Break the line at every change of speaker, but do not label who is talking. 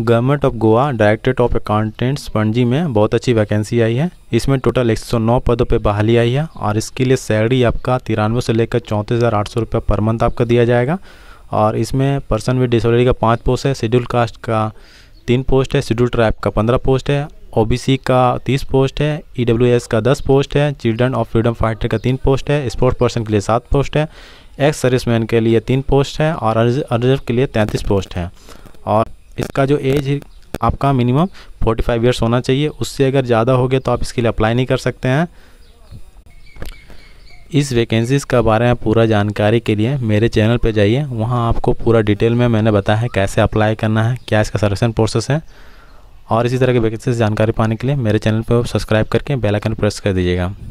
government of Goa directorate of accountants Panaji में बहुत अच्छी वैकेंसी आई है इसमें टोटल 109 पदों पर बहाली आई है और इसके लिए सैलरी आपका तिरानवे से लेकर चौंतीस हज़ार आठ सौ रुपये पर मंथ आपका दिया जाएगा और इसमें पर्सन विद डिसोबिलिटी का पाँच पोस्ट है शेड्यूल कास्ट का तीन पोस्ट है शेड्यूल ट्राइब का पंद्रह पोस्ट है ओ का तीस पोस्ट है ई का दस पोस्ट है चिल्ड्रन ऑफ फ्रीडम फाइटर का तीन पोस्ट है स्पोर्ट्स पर्सन के लिए सात पोस्ट है एक्स सर्विसमैन के लिए तीन पोस्ट है और रिजर्व के लिए तैंतीस पोस्ट हैं इसका जो एज आपका मिनिमम 45 फाइव ईयर्स होना चाहिए उससे अगर ज़्यादा हो गया तो आप इसके लिए अप्लाई नहीं कर सकते हैं इस वैकेंसीज़ का बारे में पूरा जानकारी के लिए मेरे चैनल पर जाइए वहाँ आपको पूरा डिटेल में मैंने बताया है कैसे अप्लाई करना है क्या इसका सलेक्शन प्रोसेस है और इसी तरह की वैकेंसी जानकारी पाने के लिए मेरे चैनल पर सब्सक्राइब करके बेल आइकन प्रेस कर दीजिएगा